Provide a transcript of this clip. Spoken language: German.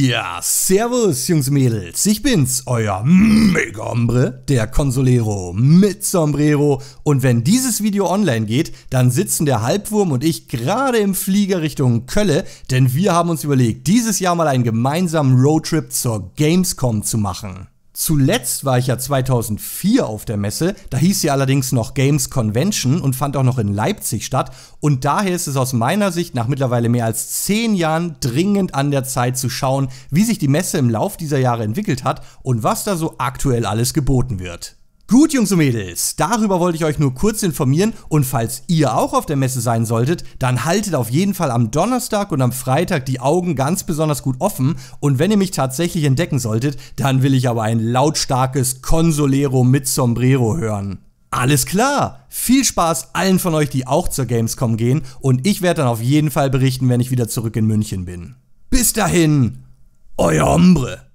Ja, servus Jungs und Mädels, ich bin's, euer mega der Consolero mit Sombrero und wenn dieses Video online geht, dann sitzen der Halbwurm und ich gerade im Flieger Richtung Kölle, denn wir haben uns überlegt, dieses Jahr mal einen gemeinsamen Roadtrip zur Gamescom zu machen. Zuletzt war ich ja 2004 auf der Messe, da hieß sie allerdings noch Games Convention und fand auch noch in Leipzig statt. Und daher ist es aus meiner Sicht nach mittlerweile mehr als zehn Jahren dringend an der Zeit zu schauen, wie sich die Messe im Lauf dieser Jahre entwickelt hat und was da so aktuell alles geboten wird. Gut, Jungs und Mädels, darüber wollte ich euch nur kurz informieren und falls ihr auch auf der Messe sein solltet, dann haltet auf jeden Fall am Donnerstag und am Freitag die Augen ganz besonders gut offen und wenn ihr mich tatsächlich entdecken solltet, dann will ich aber ein lautstarkes Consolero mit Sombrero hören. Alles klar! Viel Spaß allen von euch, die auch zur Gamescom gehen und ich werde dann auf jeden Fall berichten, wenn ich wieder zurück in München bin. Bis dahin, euer Hombre!